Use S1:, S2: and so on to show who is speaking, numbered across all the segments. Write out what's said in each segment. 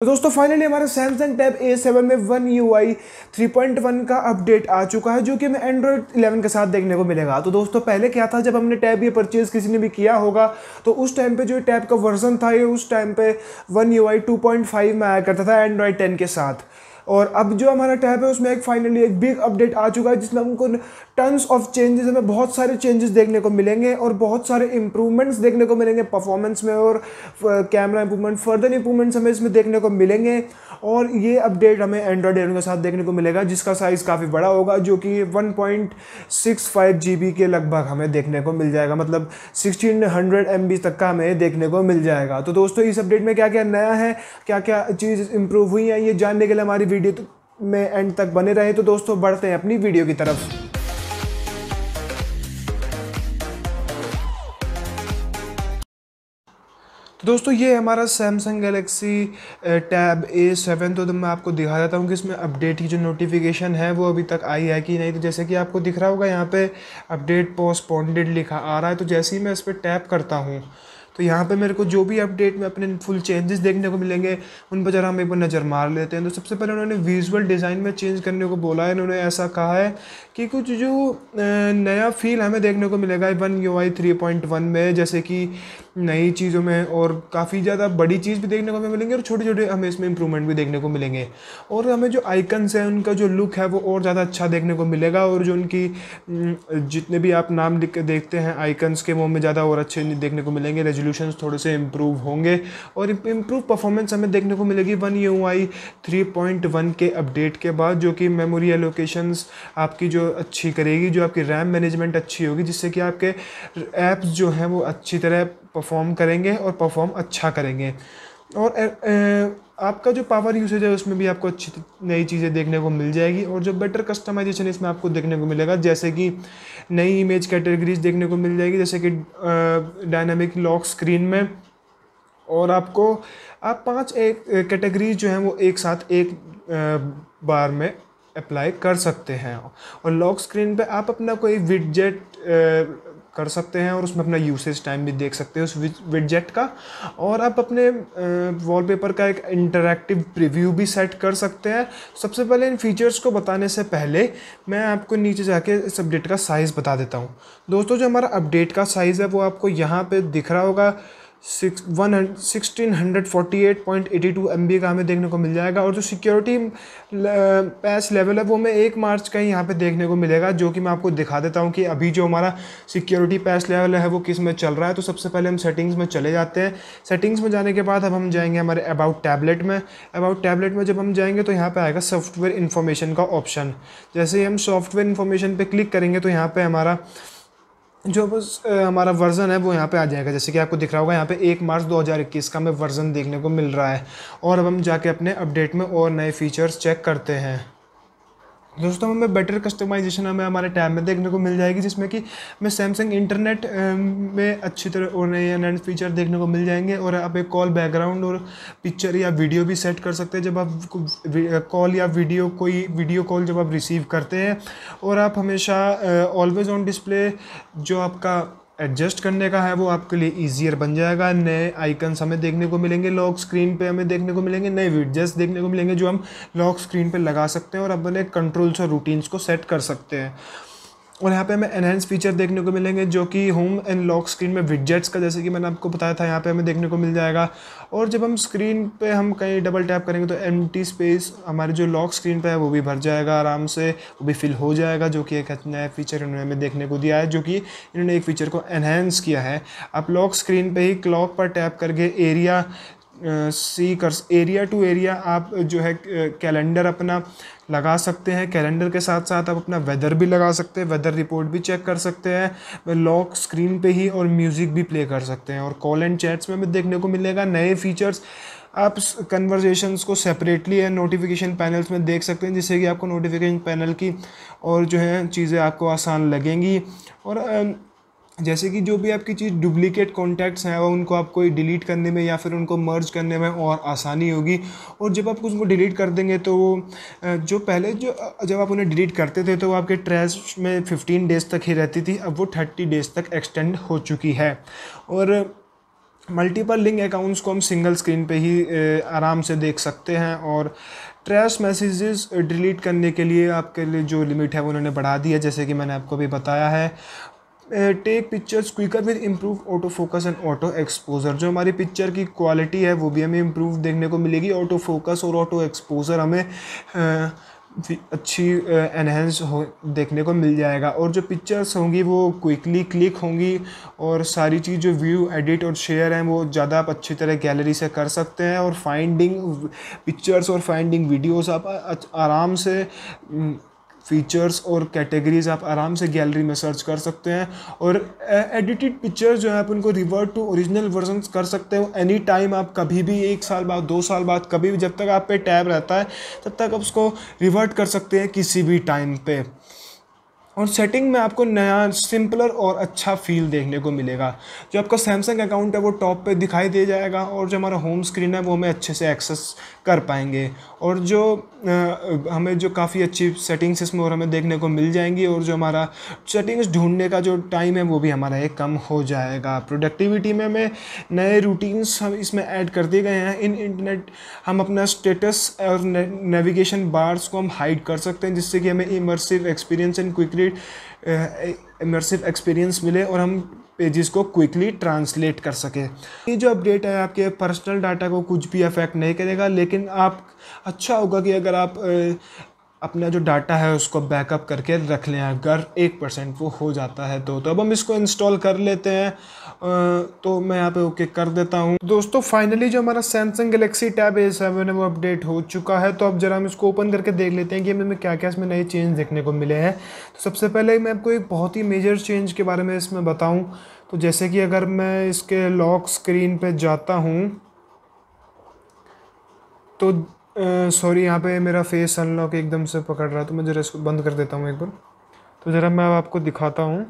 S1: तो दोस्तों फाइनली हमारा सैमसंग टैब ए सेवन में one U I three point one का अपडेट आ चुका है जो कि हमें एंड्रॉयड 11 के साथ देखने को मिलेगा तो दोस्तों पहले क्या था जब हमने टैब ये परचेज़ किसी ने भी किया होगा तो उस टाइम पे जो टैब का वर्जन था ये उस टाइम पे one U I two point five में आया करता था एंड्रॉयड टेन के साथ और अब जो हमारा टैब है उसमें एक फाइनली एक बिग अपडेट आ चुका है जिसमें हमको टन्स ऑफ चेंजेस हमें बहुत सारे चेंजेस देखने को मिलेंगे और बहुत सारे इंप्रूवमेंट्स देखने को मिलेंगे परफॉर्मेंस में और कैमरा इंप्रूवमेंट फर्दर इंप्रूवमेंट्स हमें इसमें देखने को मिलेंगे और ये अपडेट हमें एंड्रॉयड एलेवन के साथ देखने को मिलेगा जिसका साइज़ काफ़ी बड़ा होगा जो कि one point six five G B के लगभग हमें देखने को मिल जाएगा मतलब सिक्सटीन हंड्रेड एम बी तक का हमें देखने को मिल जाएगा तो दोस्तों इस अपडेट में क्या क्या नया है क्या क्या चीज़ इंप्रूव हुई है ये जानने के लिए हमारी वीडियो तो में एंड तक बने रहे तो दोस्तों बढ़ते हैं अपनी वीडियो की तरफ तो दोस्तों ये हमारा Samsung Galaxy tab A seven तो, तो मैं आपको दिखा देता हूँ कि इसमें अपडेट की जो नोटिफिकेशन है वो अभी तक आई है कि नहीं तो जैसे कि आपको दिख रहा होगा यहाँ पे अपडेट पोस्टपोन्डेड लिखा आ रहा है तो जैसे ही मैं इस पर टैप करता हूँ तो यहाँ पे मेरे को जो भी अपडेट में अपने फुल चेंजेस देखने को मिलेंगे उन पर जरा हम एक बार नज़र मार लेते हैं तो सबसे पहले उन्होंने विजुअल डिज़ाइन में चेंज करने को बोला है उन्होंने ऐसा कहा है कि कुछ जो नया फील हमें देखने को मिलेगा one U I three point one में जैसे कि नई चीज़ों में और काफ़ी ज़्यादा बड़ी चीज़ भी देखने को हमें मिलेंगे और छोटे छोटे हमें इसमें इंप्रूवमेंट भी देखने को मिलेंगे और हमें जो आइकन्स हैं उनका जो लुक है वो और ज़्यादा अच्छा देखने को मिलेगा और जो उनकी जितने भी आप नाम लिख देखते हैं आइकन्स के वो हमें ज़्यादा और अच्छे देखने को मिलेंगे रेजोल्यूशन थोड़े से इम्प्रूव होंगे और इम्प्रूव परफॉर्मेंस हमें देखने को मिलेगी one U I three point one के अपडेट के बाद जो कि मेमोरी एलोकेशंस आपकी जो अच्छी करेगी जो आपकी रैम मैनेजमेंट अच्छी होगी जिससे कि आपके ऐप्स जो हैं वो अच्छी तरह परफॉर्म करेंगे और परफॉर्म अच्छा करेंगे और आपका जो पावर यूसेज है उसमें भी आपको अच्छी नई चीज़ें देखने को मिल जाएगी और जो बेटर कस्टमाइजेशन इसमें आपको देखने को मिलेगा जैसे कि नई इमेज कैटेगरीज देखने को मिल जाएगी जैसे कि डायनामिक लॉक स्क्रीन में और आपको आप पांच एक कैटेगरीज जो हैं वो एक साथ एक बार में अप्लाई कर सकते हैं और लॉक स्क्रीन पे आप अपना कोई विडजेट कर सकते हैं और उसमें अपना यूसेज टाइम भी देख सकते हैं उस विडजेट का और आप अपने वॉलपेपर का एक इंटरेक्टिव प्रीव्यू भी सेट कर सकते हैं सबसे पहले इन फीचर्स को बताने से पहले मैं आपको नीचे जाके इस अपडेट का साइज़ बता देता हूँ दोस्तों जो हमारा अपडेट का साइज़ है वो आपको यहाँ पर दिख रहा होगा six one sixteen hundred forty eight point eighty two M B का हमें देखने को मिल जाएगा और जो सिक्योरिटी पैस लेवल है वो हमें एक मार्च का ही यहाँ पे देखने को मिलेगा जो कि मैं आपको दिखा देता हूँ कि अभी जो हमारा सिक्योरिटी पैस लेवल है वो किस में चल रहा है तो सबसे पहले हम सेटिंग्स में चले जाते हैं सेटिंग्स में जाने के बाद अब हम जाएंगे हमारे अबाउट टैबलेट में अबाउट टैबलेट में जब हम जाएंगे तो यहाँ पर आएगा सॉफ्टवेयर इन्फॉर्मेशन का ऑप्शन जैसे ही हम सॉफ्टवेयर इन्फॉर्मेशन पर क्लिक करेंगे तो यहाँ पर हमारा जो बस हमारा वर्ज़न है वो यहाँ पे आ जाएगा जैसे कि आपको दिख रहा होगा यहाँ पे एक मार्च 2021 का हमें वर्ज़न देखने को मिल रहा है और अब हम जाके अपने अपडेट में और नए फीचर्स चेक करते हैं दोस्तों हमें बेटर कस्टमाइजेशन हमें हमारे टैब में देखने को मिल जाएगी जिसमें कि हमें सैमसंग इंटरनेट में अच्छी तरह और नए एंड फीचर देखने को मिल जाएंगे और आप एक कॉल बैकग्राउंड और पिक्चर या वीडियो भी सेट कर सकते हैं जब आप कॉल या वीडियो कोई वीडियो कॉल जब आप रिसीव करते हैं और आप हमेशा ऑलवेज़ ऑन डिस्प्ले जो आपका एडजस्ट करने का है वो आपके लिए ईजियर बन जाएगा नए आइकन्स हमें देखने को मिलेंगे लॉक स्क्रीन पे हमें देखने को मिलेंगे नए विडजेट्स देखने को मिलेंगे जो हम लॉक स्क्रीन पे लगा सकते हैं और अपने कंट्रोल्स और रूटीन्स को सेट कर सकते हैं और यहाँ पे हमें एनहेंस फीचर देखने को मिलेंगे जो कि होम एंड लॉक स्क्रीन में विजेट्स का जैसे कि मैंने आपको बताया था यहाँ पे हमें देखने को मिल जाएगा और जब हम स्क्रीन पे हम कहीं डबल टैप करेंगे तो एम स्पेस हमारे जो लॉक स्क्रीन पे है वो भी भर जाएगा आराम से वो भी फिल हो जाएगा जो कि एक नया फीचर इन्होंने हमें देखने को दिया है जो कि इन्होंने एक फ़ीचर को एनहेंस किया है आप लॉक स्क्रीन पर ही क्लॉक पर टैप करके एरिया सी कर एरिया टू एरिया आप जो है कैलेंडर अपना लगा सकते हैं कैलेंडर के साथ साथ आप अपना वेदर भी लगा सकते हैं वेदर रिपोर्ट भी चेक कर सकते हैं लॉक स्क्रीन पे ही और म्यूज़िक भी प्ले कर सकते हैं और कॉल एंड चैट्स में भी देखने को मिलेगा नए फीचर्स आप कन्वर्जेशंस को सेपरेटली है नोटिफिकेशन पैनल्स में देख सकते हैं जिससे कि आपको नोटिफिकेशन पैनल की और जो है चीज़ें आपको आसान लगेंगी और जैसे कि जो भी आपकी चीज़ डुप्लीकेट कॉन्टैक्ट्स हैं वो उनको आपको डिलीट करने में या फिर उनको मर्ज करने में और आसानी होगी और जब आप उसको डिलीट कर देंगे तो वो जो पहले जो जब आप उन्हें डिलीट करते थे तो वो आपके ट्रैश में फिफ्टीन डेज़ तक ही रहती थी अब वो थर्टी डेज़ तक एक्सटेंड हो चुकी है और मल्टीपल लिंक अकाउंट्स को हम सिंगल स्क्रीन पे ही आराम से देख सकते हैं और ट्रैश मैसेजेस डिलीट करने के लिए आपके लिए जो लिमिट है वो उन्होंने बढ़ा दी है जैसे कि मैंने आपको भी बताया है take pictures quicker with improve auto focus and auto exposure जो हमारी पिक्चर की क्वालिटी है वो भी हमें इम्प्रूव देखने को मिलेगी ऑटो फोकस और ऑटो एक्सपोजर हमें अच्छी एनहेंस हो देखने को मिल जाएगा और जो पिक्चर्स होंगी वो क्विकली क्लिक होंगी और सारी चीज़ जो व्यू एडिट और शेयर हैं वो ज़्यादा आप अच्छी तरह गैलरी से कर सकते हैं और फाइंडिंग पिक्चर्स और फाइंडिंग वीडियोस आप आराम से फीचर्स और कैटेगरीज आप आराम से गैलरी में सर्च कर सकते हैं और एडिटेड पिक्चर्स जो है आप उनको रिवर्ट टू ओरिजिनल वर्जन कर सकते हो एनी टाइम आप कभी भी एक साल बाद दो साल बाद कभी भी जब तक आप पे टैब रहता है तब तक आप उसको रिवर्ट कर सकते हैं किसी भी टाइम पे और सेटिंग में आपको नया सिंपलर और अच्छा फील देखने को मिलेगा जो आपका सैमसंग अकाउंट है वो टॉप पे दिखाई दे जाएगा और जो हमारा होम स्क्रीन है वो हमें अच्छे से एक्सेस कर पाएंगे और जो हमें जो काफ़ी अच्छी सेटिंग्स इसमें और हमें देखने को मिल जाएंगी और जो हमारा सेटिंग्स ढूंढने का जो टाइम है वो भी हमारा एक कम हो जाएगा प्रोडक्टिविटी में हमें नए रूटीन्स हम इसमें ऐड कर दिए गए हैं इन इंटरनेट हम अपना स्टेटस और नेविगेशन बार्स को हम हाइड कर सकते हैं जिससे कि हमें immersive experience and quick read immersive experience मिले और हम पेजेस को क्विकली ट्रांसलेट कर सके ये जो अपडेट है आपके पर्सनल डाटा को कुछ भी अफेक्ट नहीं करेगा लेकिन आप अच्छा होगा कि अगर आप अपना जो डाटा है उसको बैकअप करके रख लें अगर एक परसेंट वो हो जाता है तो तो अब हम इसको इंस्टॉल कर लेते हैं तो मैं यहाँ पे ओके कर देता हूँ दोस्तों फाइनली जो हमारा Samsung Galaxy tab A seven है वो अपडेट हो चुका है तो अब जरा हम इसको ओपन करके देख लेते हैं कि हमें क्या क्या इसमें नए चेंज देखने को मिले हैं तो सबसे पहले मैं आपको एक बहुत ही मेजर चेंज के बारे में इसमें बताऊँ तो जैसे कि अगर मैं इसके लॉक स्क्रीन पर जाता हूँ तो सॉरी यहाँ पे मेरा फेस अनलॉक एकदम से पकड़ रहा है तो मैं ज़रा इसको बंद कर देता हूँ एक बार तो ज़रा मैं अब आपको दिखाता हूँ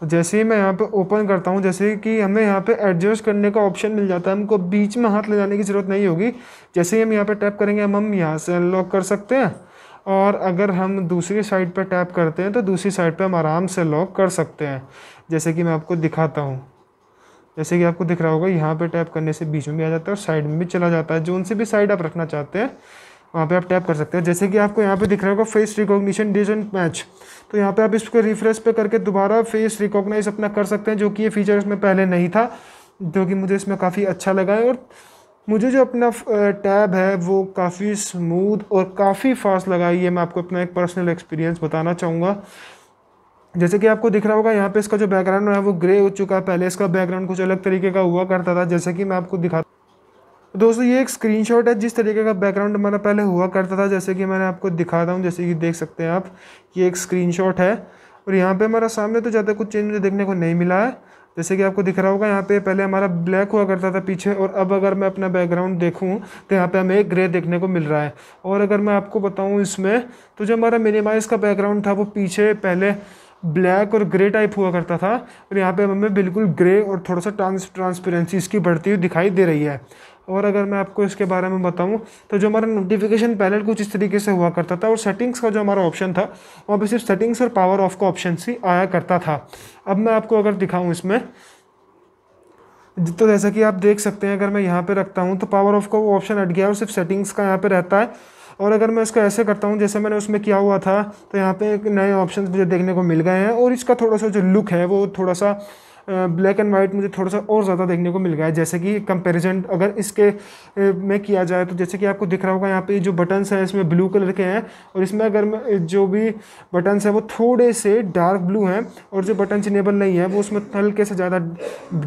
S1: तो जैसे ही मैं यहाँ पे ओपन करता हूँ जैसे कि हमें यहाँ पे एडजस्ट करने का ऑप्शन मिल जाता है हमको बीच में हाथ ले जाने की ज़रूरत नहीं होगी जैसे ही हम यहाँ पे टैप करेंगे हम हम यहाँ से अनलॉक कर सकते हैं और अगर हम दूसरी साइड पे टैप करते हैं तो दूसरी साइड पे हम आराम से लॉक कर सकते हैं जैसे कि मैं आपको दिखाता हूँ जैसे कि आपको दिख रहा होगा यहाँ पे टैप करने से बीच में भी आ जाता है और साइड में भी चला जाता है जो उनसे भी साइड आप रखना चाहते हैं वहाँ पे आप टैप कर सकते हैं जैसे कि आपको यहाँ पे दिख रहा होगा फेस रिकॉग्निशन डिजन मैच तो यहाँ पे आप इसको रिफ्रेश पे करके दोबारा फेस रिकॉग्नाइज अपना कर सकते हैं जो कि ये फीचर इसमें पहले नहीं था जो कि मुझे इसमें काफ़ी अच्छा लगा है और मुझे जो अपना टैब है वो काफ़ी स्मूथ और काफ़ी फास्ट लगा ये मैं आपको अपना एक पर्सनल एक्सपीरियंस बताना चाहूँगा जैसे कि आपको दिख रहा होगा यहाँ पे इसका जो बैकग्राउंड है वो ग्रे हो चुका है पहले इसका बैकग्राउंड कुछ अलग तरीके का हुआ करता था जैसे कि मैं आपको दिखा दोस्तों ये एक स्क्रीनशॉट है जिस तरीके का बैकग्राउंड हमारा पहले हुआ करता था जैसे कि मैंने आपको दिखाता हूँ जैसे कि देख सकते हैं आप ये एक स्क्रीनशॉट है और यहाँ पे हमारा सामने तो ज़्यादा कुछ चेंज देखने को नहीं मिला है जैसे कि आपको दिख रहा होगा यहाँ पे पहले हमारा ब्लैक हुआ करता था पीछे और अब अगर मैं अपना बैकग्राउंड देखूँ तो यहाँ पे हमें एक ग्रे देखने को मिल रहा है और अगर मैं आपको बताऊँ इसमें तो जो हमारा मिनिमाइज़ का बैकग्राउंड था वो पीछे पहले ब्लैक और ग्रे टाइप हुआ करता था और यहाँ पे हमें बिल्कुल ग्रे और थोड़ा सा ट्रांस ट्रांसपेरेंसी इसकी बढ़ती हुई दिखाई दे रही है और अगर मैं आपको इसके बारे में बताऊं तो जो हमारा नोटिफिकेशन पैनल कुछ इस तरीके से हुआ करता था और सेटिंग्स का जो हमारा ऑप्शन था वहाँ पर सिर्फ सेटिंग्स और पावर ऑफ का ऑप्शन ही आया करता था अब मैं आपको अगर दिखाऊँ इसमें तो जैसा कि आप देख सकते हैं अगर मैं यहाँ पर रखता हूँ तो पावर ऑफ का वो ऑप्शन हट गया और सिर्फ सेटिंग्स का यहाँ पर रहता है और अगर मैं इसको ऐसे करता हूँ जैसे मैंने उसमें किया हुआ था तो यहाँ पे एक नए ऑप्शन मुझे देखने को मिल गए हैं और इसका थोड़ा सा जो लुक है वो थोड़ा सा ब्लैक एंड वाइट मुझे थोड़ा सा और ज़्यादा देखने को मिल गया है जैसे कि कंपेरिजन अगर इसके में किया जाए तो जैसे कि आपको दिख रहा होगा यहाँ पे जो बटन्स हैं इसमें ब्लू कलर के हैं और इसमें अगर जो भी बटन्स हैं वो थोड़े से डार्क ब्लू हैं और जो बटन्स इनेबल नहीं है वो उसमें हल्के से ज़्यादा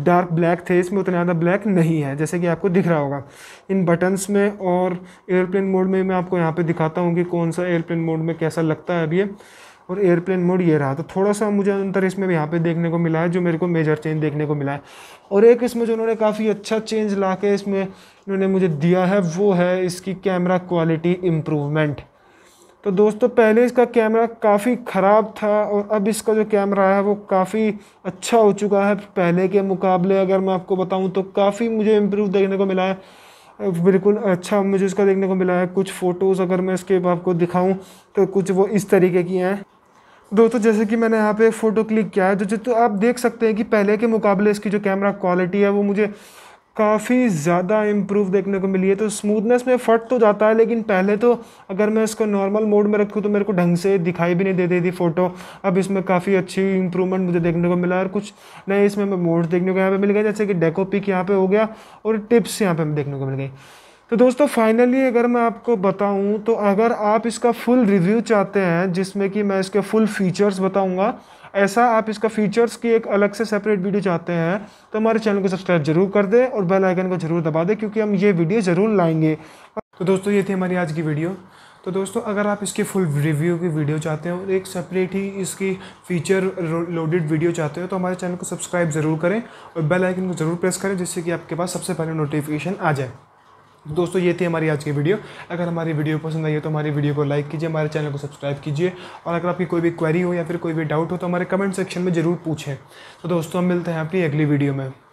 S1: डार्क ब्लैक थे इसमें उतना ज़्यादा ब्लैक नहीं है जैसे कि आपको दिख रहा होगा इन बटन्स में और एयरप्लेन मोड में मैं आपको यहाँ पर दिखाता हूँ कि कौन सा एयरप्लेन मोड में कैसा लगता है अभी और एयरप्लेन मोड ये रहा तो थोड़ा सा मुझे अंतर इसमें भी यहाँ पे देखने को मिला है जो मेरे को मेजर चेंज देखने को मिला है और एक इसमें जो उन्होंने काफ़ी अच्छा चेंज ला के इसमें उन्होंने मुझे दिया है वो है इसकी कैमरा क्वालिटी इम्प्रूवमेंट तो दोस्तों पहले इसका कैमरा काफ़ी ख़राब था और अब इसका जो कैमरा है वो काफ़ी अच्छा हो चुका है पहले के मुकाबले अगर मैं आपको बताऊँ तो काफ़ी मुझे इम्प्रूव देखने को मिला है बिल्कुल अच्छा मुझे इसका देखने को मिला है कुछ फ़ोटोज़ अगर मैं इसके आपको दिखाऊं तो कुछ वो इस तरीके की हैं दोस्तों जैसे कि मैंने यहाँ पे एक फ़ोटो क्लिक किया है जो जो तो आप देख सकते हैं कि पहले के मुकाबले इसकी जो कैमरा क्वालिटी है वो मुझे काफ़ी ज़्यादा इम्प्रूव देखने को मिली है तो स्मूथनेस में फट तो जाता है लेकिन पहले तो अगर मैं इसको नॉर्मल मोड में रखूँ तो मेरे को ढंग से दिखाई भी नहीं दे थी फ़ोटो अब इसमें काफ़ी अच्छी इम्प्रूवमेंट मुझे देखने को मिला और कुछ नए इसमें मोड्स देखने को यहाँ पर मिल गए जैसे कि डेको पिक यहाँ पर हो गया और टिप्स यहाँ पर देखने को मिल गई तो दोस्तों फाइनली अगर मैं आपको बताऊं तो अगर आप इसका फुल रिव्यू चाहते हैं जिसमें कि मैं इसके फुल फीचर्स बताऊंगा ऐसा आप इसका फीचर्स की एक अलग से सेपरेट वीडियो चाहते हैं तो हमारे चैनल को सब्सक्राइब जरूर कर दें और बेल आइकन को जरूर दबा दें क्योंकि हम ये वीडियो ज़रूर लाएंगे तो दोस्तों ये थी हमारी आज की वीडियो तो दोस्तों अगर आप इसके फुल रिव्यू की वीडियो चाहते हैं और एक सेपरेट ही इसकी फीचर लोडेड वीडियो चाहते हो तो हमारे चैनल को सब्सक्राइब ज़रूर करें और बेल आइकन को ज़रूर प्रेस करें जिससे कि आपके पास सबसे पहले नोटिफिकेशन आ जाए तो दोस्तों ये थी हमारी आज की वीडियो अगर हमारी वीडियो पसंद आई है तो हमारी वीडियो को लाइक कीजिए हमारे चैनल को सब्सक्राइब कीजिए और अगर आपकी कोई भी क्वेरी हो या फिर कोई भी डाउट हो तो हमारे कमेंट सेक्शन में ज़रूर पूछें तो दोस्तों हम मिलते हैं अपनी अगली वीडियो में